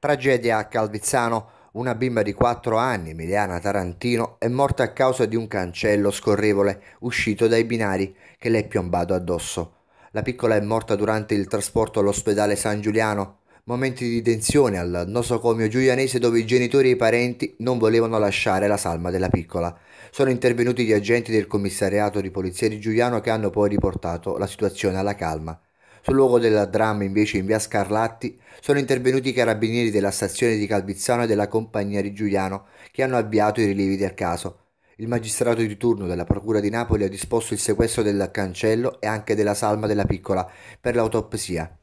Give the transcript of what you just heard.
Tragedia a Calvizzano. Una bimba di 4 anni, Emiliana Tarantino, è morta a causa di un cancello scorrevole uscito dai binari che le è piombato addosso. La piccola è morta durante il trasporto all'ospedale San Giuliano. Momenti di tensione al nosocomio giulianese dove i genitori e i parenti non volevano lasciare la salma della piccola. Sono intervenuti gli agenti del commissariato di polizia di Giuliano che hanno poi riportato la situazione alla calma. Sul luogo del dramma, invece, in via Scarlatti, sono intervenuti i carabinieri della stazione di Calvizzano e della compagnia di Giuliano, che hanno avviato i rilievi del caso. Il magistrato di turno della Procura di Napoli ha disposto il sequestro del cancello e anche della salma della piccola per l'autopsia.